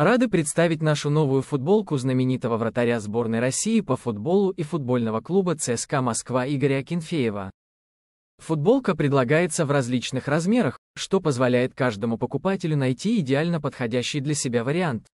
Рады представить нашу новую футболку знаменитого вратаря сборной России по футболу и футбольного клуба ЦСКА Москва Игоря Акинфеева. Футболка предлагается в различных размерах, что позволяет каждому покупателю найти идеально подходящий для себя вариант.